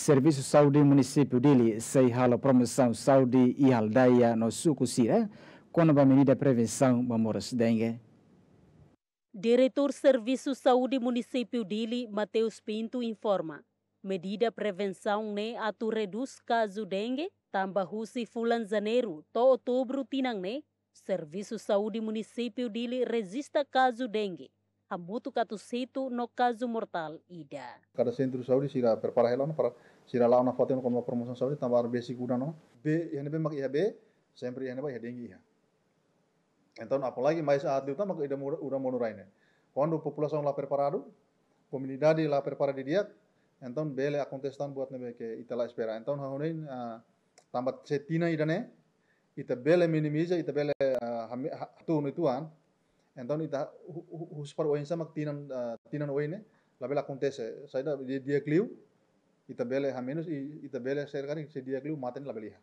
Serviço Saúde Município dele sei a promoção saúde e aldeia no suco sira, quando a medida prevenção mamoras dengue. Diretor Serviço Saúde Município dele Mateus Pinto informa. Medida prevenção ne atu reduz caso dengue, tamba husi fulan janeiro to outubro tinang ne. Serviço Saúde Município dele resista caso dengue. Hambutu katu situ no kazu mortal ida. Kada sentru sauri sira perpara helon para sira launa na foto como sauri tambar besi kuda no. B yang be mak iha be sempre yang be iha dengue ia. Então apalagi mais saat atleta mak ida ura monuraine. la perpara adu, preparado, la perpara di dia, então bele akontestan buat nebe ke itala espera. Então hahonin uh, tambat setina idane, ita bele minimiza, ita bele uh, hatu nuituan, entau ni ta huspar oin sama tinan eh, tinan oin ne labela acontece saida dia cliu itabele hamenus itabele ser kan se dia cliu maten labeliha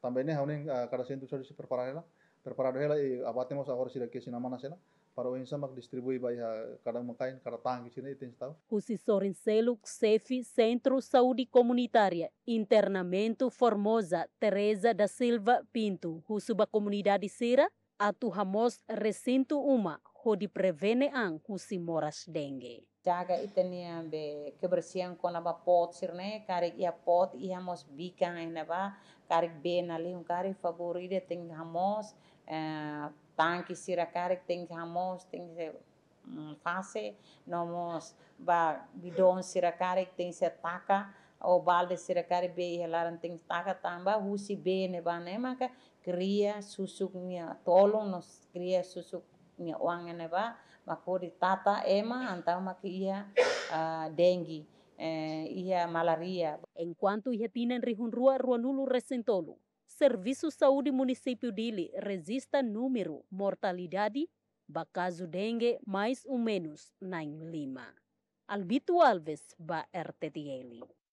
também né haunen karasen eh, tu sorisi prepararela preparado ela e abatemos agora se que sinama nasela para o ensamak distribui vai a cada makain cada tanque sina e tens O O Sisorin Seluk Cefi Centro Saúde Comunitária Internamento Formosa Teresa da Silva Pinto, o comunidade Sira atuhamos recinto uma hodi prevene ang husi moras dengue. Jaga itania be kebersihan kona ba pot sirne karik ia pot ia mos bikang ena ba karik be nali un karik favorite ting hamos eh, tanki sira karik ting hamos ting se mm, fase nomos ba bidon sira karik ting se taka o balde sirakari be helaran ting taka tamba usi be ne né, bane né, maka kriya susuk mia tolong nos cria susuk mia uang ne ba makori tata ema antau então, maki ia uh, dengue eh, ia malaria enquanto ihetinan rihunrua ruanulu resentolu Serviço Saúde Município Dili resista número mortalidade bacaso dengue mais ou menos na em Lima. Albito Alves, ba RTTL.